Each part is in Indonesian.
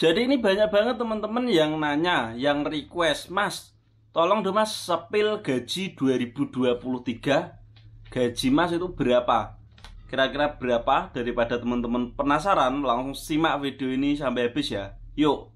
Jadi ini banyak banget teman-teman yang nanya, yang request, Mas, tolong dong Mas sepil gaji 2023. Gaji Mas itu berapa? Kira-kira berapa daripada teman-teman penasaran langsung simak video ini sampai habis ya. Yuk,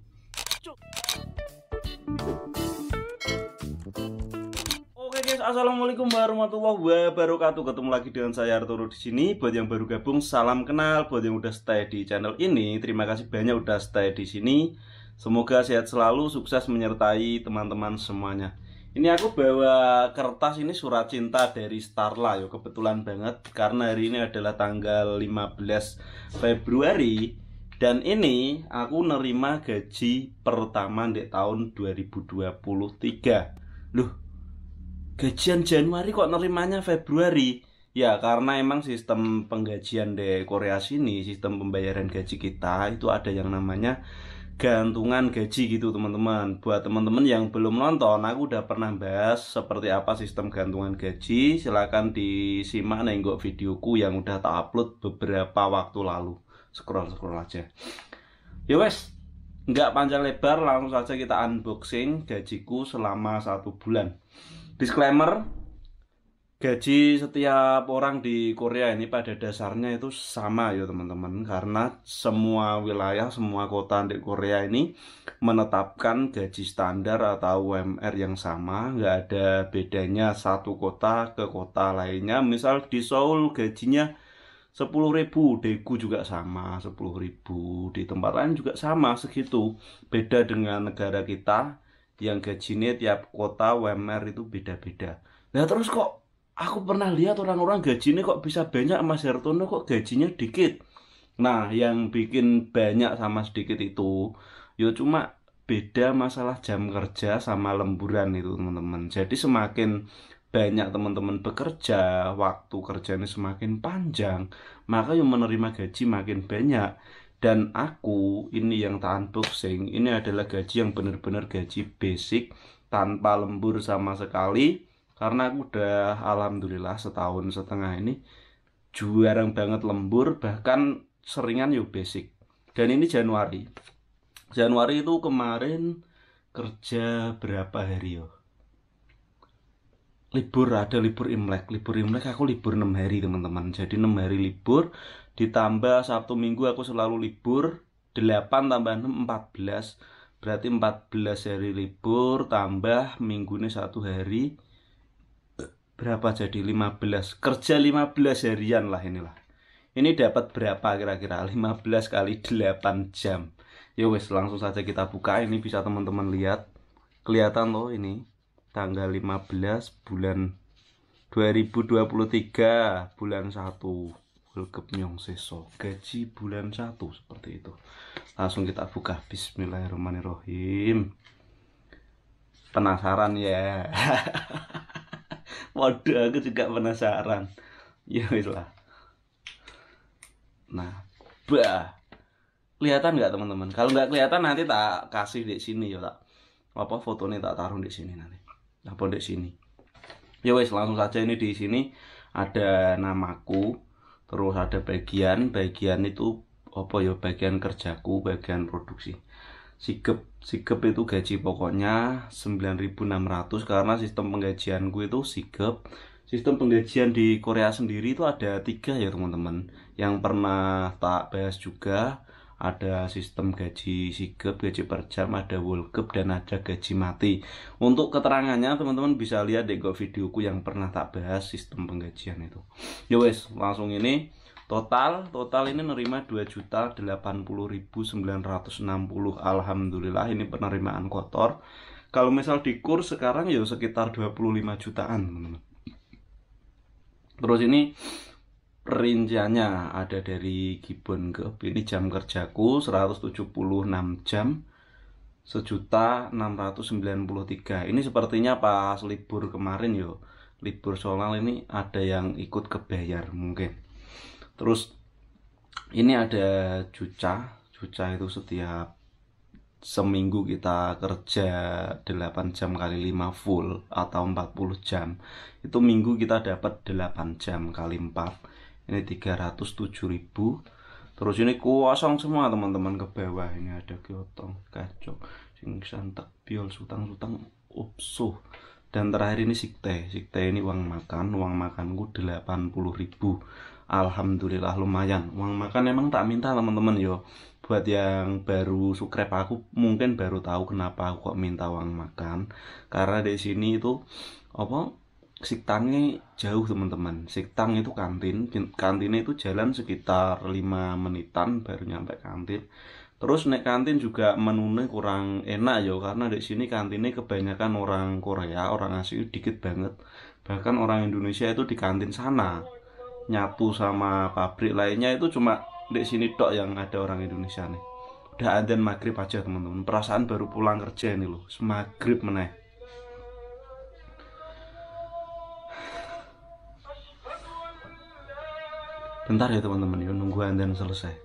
assalamualaikum warahmatullahi wabarakatuh. Ketemu lagi dengan saya Arturo di sini. Buat yang baru gabung, salam kenal. Buat yang udah stay di channel ini, terima kasih banyak udah stay di sini. Semoga sehat selalu, sukses menyertai teman-teman semuanya. Ini aku bawa kertas ini surat cinta dari Starla yo kebetulan banget karena hari ini adalah tanggal 15 Februari dan ini aku nerima gaji pertama di tahun 2023. Loh, gajian Januari kok nerimanya Februari ya karena emang sistem penggajian di Korea sini sistem pembayaran gaji kita itu ada yang namanya gantungan gaji gitu teman-teman buat teman-teman yang belum nonton aku udah pernah bahas seperti apa sistem gantungan gaji silahkan disimak nenggok videoku yang udah tak upload beberapa waktu lalu scroll scroll aja ya wes nggak panjang lebar langsung saja kita unboxing gajiku selama satu bulan disclaimer gaji setiap orang di Korea ini pada dasarnya itu sama ya teman-teman karena semua wilayah semua kota di Korea ini menetapkan gaji standar atau UMR yang sama nggak ada bedanya satu kota ke kota lainnya misal di Seoul gajinya 10.000 deku juga sama 10.000 di tempat lain juga sama segitu beda dengan negara kita yang gajinya tiap kota WMR itu beda-beda nah terus kok aku pernah lihat orang-orang gajinya kok bisa banyak Mas Hertono kok gajinya dikit nah yang bikin banyak sama sedikit itu ya cuma beda masalah jam kerja sama lemburan itu teman-teman jadi semakin banyak teman-teman bekerja, waktu kerjanya semakin panjang, maka yang menerima gaji makin banyak dan aku ini yang tahan pusing ini adalah gaji yang benar-benar gaji basic tanpa lembur sama sekali karena aku udah alhamdulillah setahun setengah ini jarang banget lembur bahkan seringan yuk basic dan ini Januari Januari itu kemarin kerja berapa hari yo libur ada libur imlek libur imlek aku libur 6 hari teman-teman jadi 6 hari libur ditambah Sabtu Minggu aku selalu libur 8 tambah 6 14 berarti 14 hari libur tambah minggu ini satu hari berapa jadi 15 kerja 15 harian lah inilah ini dapat berapa kira-kira 15 kali 8 jam ya wes langsung saja kita buka ini bisa teman-teman lihat kelihatan loh ini tanggal 15 bulan 2023 bulan 1 Golgep Seso gaji bulan 1 seperti itu langsung kita buka bismillahirrahmanirrahim penasaran ya waduh aku juga penasaran ya lah nah bah kelihatan nggak teman-teman kalau nggak kelihatan nanti tak kasih di sini ya tak apa fotonya tak taruh di sini nanti apa di sini ya wes langsung saja ini di sini ada namaku terus ada bagian bagian itu apa ya bagian kerjaku bagian produksi sikap-sikap itu gaji pokoknya 9600 karena sistem penggajian gue itu sikap sistem penggajian di Korea sendiri itu ada tiga ya teman-teman yang pernah tak bahas juga ada sistem gaji sigap, gaji per jam, ada world cup, dan ada gaji mati. Untuk keterangannya teman-teman bisa lihat di videoku yang pernah tak bahas sistem penggajian itu. Ya wes, langsung ini total total ini nerima 2.080.960. Alhamdulillah ini penerimaan kotor. Kalau misal di kurs sekarang ya sekitar 25 jutaan, teman-teman. Terus ini rinciannya ada dari Gibbon ke ini jam kerjaku 176 jam sejuta 693 ini sepertinya pas libur kemarin yo libur soal ini ada yang ikut kebayar mungkin terus ini ada juca juca itu setiap seminggu kita kerja 8 jam kali 5 full atau 40 jam itu minggu kita dapat 8 jam kali 4 ini 307.000 terus ini kosong semua teman-teman ke bawah ini ada kiotong, kacok singsan biol sutang-sutang upsuh dan terakhir ini sikte sikte ini uang makan uang makan makanku 80.000 Alhamdulillah lumayan uang makan emang tak minta teman-teman yo buat yang baru subscribe aku mungkin baru tahu kenapa aku kok minta uang makan karena di sini itu apa Siktangnya jauh teman-teman Siktang itu kantin Kantinnya itu jalan sekitar 5 menitan baru nyampe kantin Terus naik kantin juga menunya kurang enak ya karena di sini kantinnya kebanyakan orang Korea, orang asli dikit banget. Bahkan orang Indonesia itu di kantin sana nyapu sama pabrik lainnya itu cuma di sini dok yang ada orang Indonesia nih. Udah adzan maghrib aja teman-teman. Perasaan baru pulang kerja nih loh, semaghrib meneh. bentar ya teman-teman ya nunggu andan selesai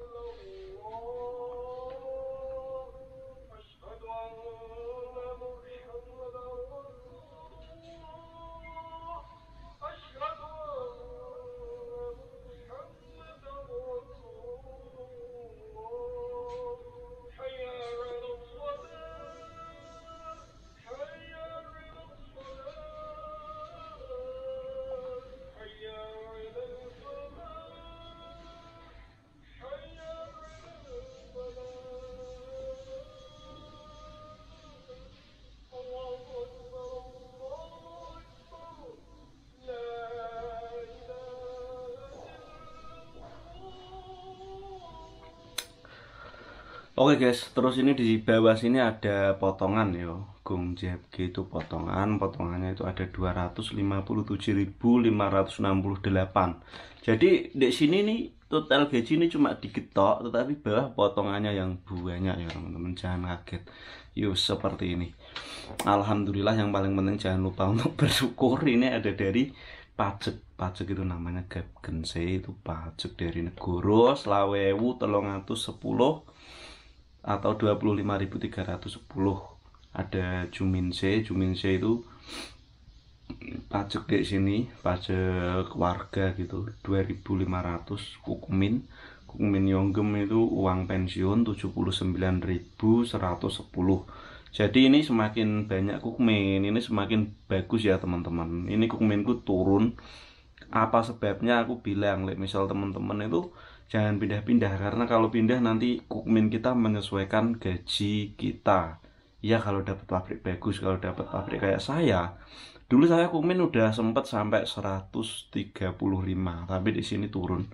Oke okay guys, terus ini di bawah sini ada potongan yo. Gong JFG itu potongan, potongannya itu ada 257.568. Jadi di sini nih total gaji ini cuma diketok, tetapi bawah potongannya yang banyak ya teman-teman, jangan kaget. Yuk seperti ini. Alhamdulillah yang paling penting jangan lupa untuk bersyukur ini ada dari pajak pajak itu namanya gap gense itu pajak dari negoro selawewu telung sepuluh atau 25.310 ada c Juminse c itu pajak di sini pajak warga gitu 2500 kukmin kukmin yonggem itu uang pensiun 79.110 jadi ini semakin banyak kukmin ini semakin bagus ya teman-teman ini kukminku turun apa sebabnya aku bilang misal teman-teman itu jangan pindah-pindah karena kalau pindah nanti kukmin kita menyesuaikan gaji kita ya kalau dapat pabrik bagus kalau dapat pabrik kayak saya dulu saya kukmin udah sempet sampai 135 tapi di sini turun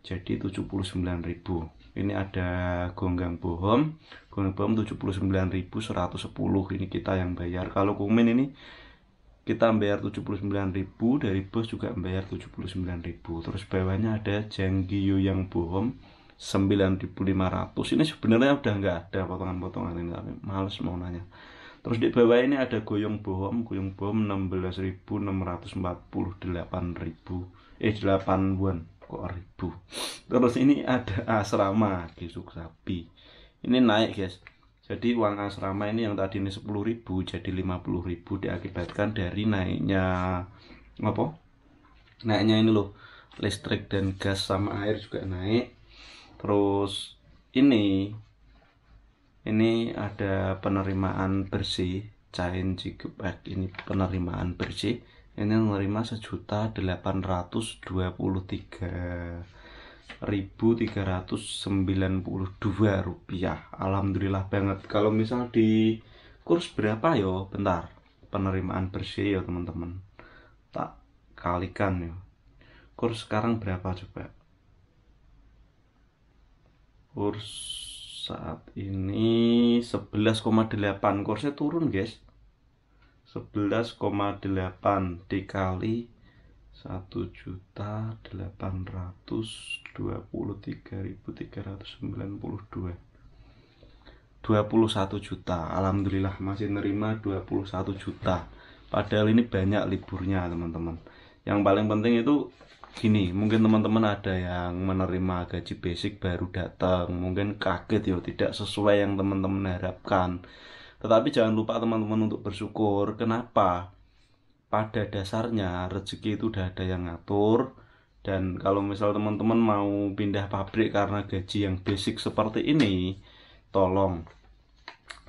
jadi 79.000 ini ada gonggang bohong gonggang bohong 79.110 ini kita yang bayar kalau kukmin ini kita bayar 79.000 dari bos juga bayar 79.000 terus bawahnya ada Janggiyo yang bohong 9.500 ini sebenarnya udah nggak ada potongan-potongan ini tapi males mau nanya terus di bawah ini ada goyong bohong goyong bohong 16.648.000 eh 8 won kok ribu terus ini ada asrama Gisuk Sapi ini naik guys jadi uang asrama ini yang tadi ini 10.000 jadi 50.000 diakibatkan dari naiknya apa? Naiknya ini loh. Listrik dan gas sama air juga naik. Terus ini ini ada penerimaan bersih Cain Cikup ini penerimaan bersih ini menerima sejuta delapan ratus dua puluh tiga 1392 rupiah Alhamdulillah banget kalau misal di kurs berapa yo ya? bentar penerimaan bersih ya teman-teman tak kalikan yo ya. kurs sekarang berapa coba kurs saat ini 11,8 kursnya turun guys 11,8 dikali 1.823.392 21 juta Alhamdulillah masih nerima 21 juta Padahal ini banyak liburnya teman-teman Yang paling penting itu gini Mungkin teman-teman ada yang menerima gaji basic baru datang Mungkin kaget ya tidak sesuai yang teman-teman harapkan Tetapi jangan lupa teman-teman untuk bersyukur Kenapa? pada dasarnya rezeki itu udah ada yang ngatur dan kalau misal teman-teman mau pindah pabrik karena gaji yang basic seperti ini tolong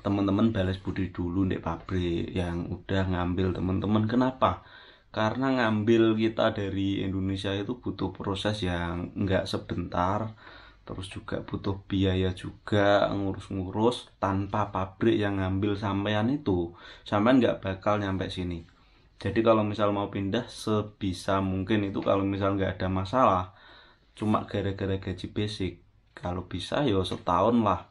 teman-teman balas budi dulu di pabrik yang udah ngambil teman-teman kenapa karena ngambil kita dari Indonesia itu butuh proses yang nggak sebentar terus juga butuh biaya juga ngurus-ngurus tanpa pabrik yang ngambil sampean itu sampean nggak bakal nyampe sini jadi kalau misal mau pindah sebisa mungkin itu kalau misal nggak ada masalah cuma gara-gara gaji basic kalau bisa ya setahun lah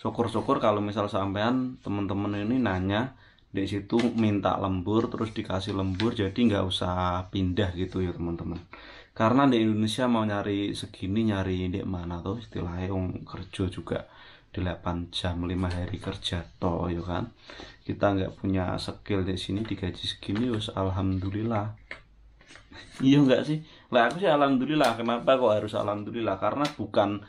syukur-syukur kalau misal sampean temen-temen ini nanya di situ minta lembur terus dikasih lembur jadi nggak usah pindah gitu ya teman-teman karena di Indonesia mau nyari segini nyari di mana tuh istilahnya yang kerja juga 8 jam 5 hari kerja toh ya kan kita nggak punya skill di sini digaji segini us alhamdulillah iya nggak sih lah aku sih alhamdulillah kenapa kok harus alhamdulillah karena bukan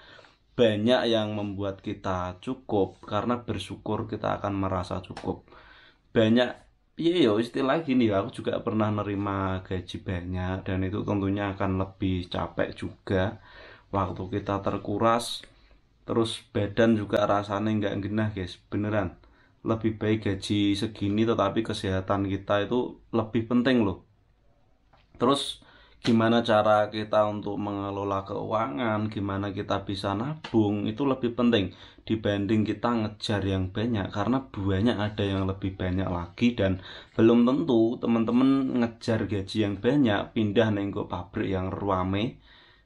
banyak yang membuat kita cukup karena bersyukur kita akan merasa cukup banyak iya yo iya, istilah gini aku juga pernah nerima gaji banyak dan itu tentunya akan lebih capek juga waktu kita terkuras terus badan juga rasanya nggak genah guys beneran lebih baik gaji segini tetapi kesehatan kita itu lebih penting loh terus gimana cara kita untuk mengelola keuangan gimana kita bisa nabung itu lebih penting dibanding kita ngejar yang banyak karena banyak ada yang lebih banyak lagi dan belum tentu teman-teman ngejar gaji yang banyak pindah nenggo pabrik yang ruame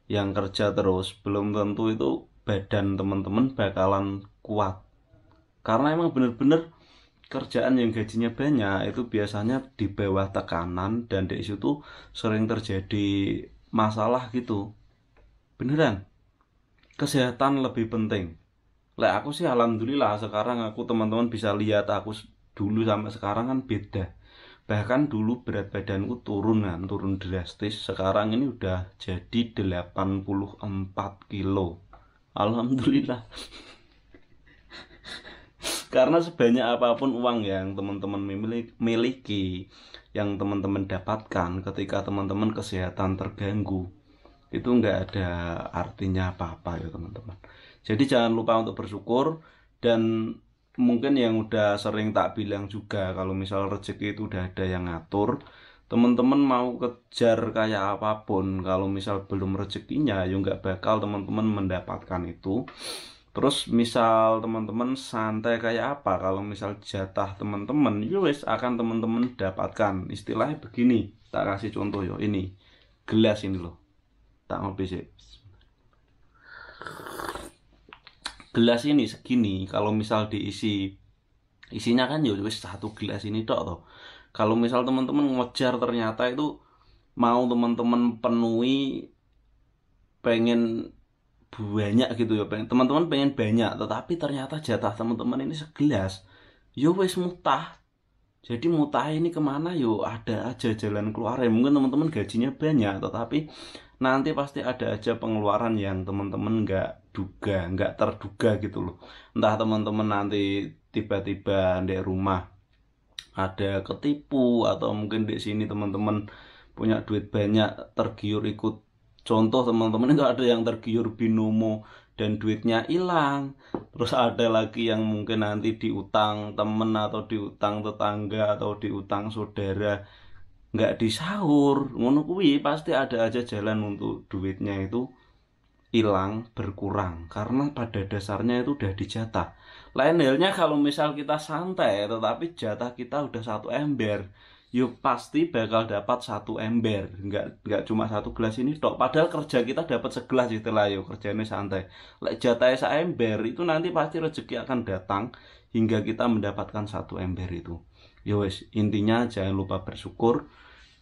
yang kerja terus belum tentu itu badan teman-teman bakalan kuat karena emang bener-bener kerjaan yang gajinya banyak itu biasanya di bawah tekanan dan di situ sering terjadi masalah gitu beneran kesehatan lebih penting lah aku sih alhamdulillah sekarang aku teman-teman bisa lihat aku dulu sampai sekarang kan beda bahkan dulu berat badanku turun kan turun drastis sekarang ini udah jadi 84 kilo Alhamdulillah karena sebanyak apapun uang yang teman-teman miliki yang teman-teman dapatkan ketika teman-teman kesehatan terganggu itu nggak ada artinya apa-apa ya teman-teman jadi jangan lupa untuk bersyukur dan mungkin yang udah sering tak bilang juga kalau misal rezeki itu udah ada yang ngatur teman-teman mau kejar kayak apapun kalau misal belum rezekinya ya nggak bakal teman-teman mendapatkan itu terus misal teman-teman santai kayak apa kalau misal jatah teman-teman ya wis akan teman-teman dapatkan istilahnya begini tak kasih contoh yo ini gelas ini loh tak mau bisik gelas ini segini kalau misal diisi isinya kan yowes ya wis satu gelas ini tok toh kalau misal teman-teman ngejar ternyata itu mau teman-teman penuhi pengen banyak gitu ya pengen teman-teman pengen banyak tetapi ternyata jatah teman-teman ini segelas yo ya wes mutah jadi mutah ini kemana yo ya ada aja jalan keluar ya mungkin teman-teman gajinya banyak tetapi nanti pasti ada aja pengeluaran yang teman-teman nggak duga nggak terduga gitu loh entah teman-teman nanti tiba-tiba di rumah ada ketipu atau mungkin di sini teman-teman punya duit banyak tergiur ikut contoh teman-teman itu ada yang tergiur binomo dan duitnya hilang terus ada lagi yang mungkin nanti diutang temen atau diutang tetangga atau diutang saudara nggak disahur ngono kuwi pasti ada aja jalan untuk duitnya itu hilang berkurang karena pada dasarnya itu udah dijatah lain halnya kalau misal kita santai tetapi jatah kita udah satu ember, yuk pasti bakal dapat satu ember nggak nggak cuma satu gelas ini dok padahal kerja kita dapat segelas lah yuk kerjanya santai lek jatah saya ember itu nanti pasti rezeki akan datang hingga kita mendapatkan satu ember itu yowes ya intinya jangan lupa bersyukur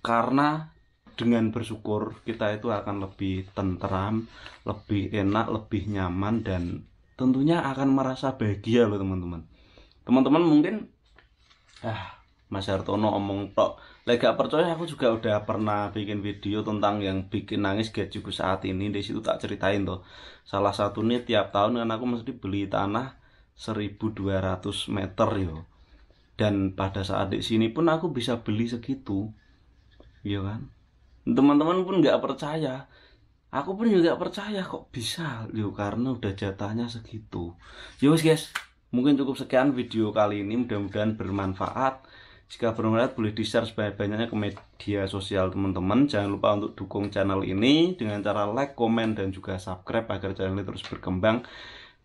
karena dengan bersyukur kita itu akan lebih tenteram lebih enak lebih nyaman dan tentunya akan merasa bahagia loh teman-teman teman-teman mungkin ah Mas Hartono omong tok lega percaya aku juga udah pernah bikin video tentang yang bikin nangis gajiku saat ini di situ tak ceritain tuh salah satu nih tiap tahun kan aku mesti beli tanah 1200 meter yo dan pada saat di sini pun aku bisa beli segitu iya kan teman-teman pun nggak percaya aku pun juga percaya kok bisa yo karena udah jatahnya segitu yo ya guys mungkin cukup sekian video kali ini mudah-mudahan bermanfaat jika bermanfaat boleh di share sebanyak-banyaknya ke media sosial teman-teman jangan lupa untuk dukung channel ini dengan cara like, komen, dan juga subscribe agar channel ini terus berkembang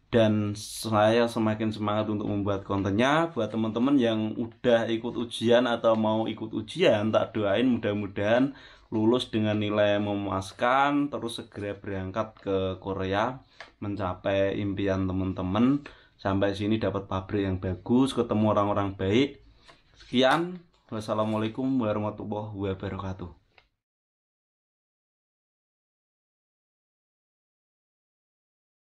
dan saya semakin semangat untuk membuat kontennya buat teman-teman yang udah ikut ujian atau mau ikut ujian tak doain mudah-mudahan lulus dengan nilai memuaskan terus segera berangkat ke Korea mencapai impian teman-teman sampai sini dapat pabrik yang bagus ketemu orang-orang baik sekian wassalamualaikum warahmatullahi wabarakatuh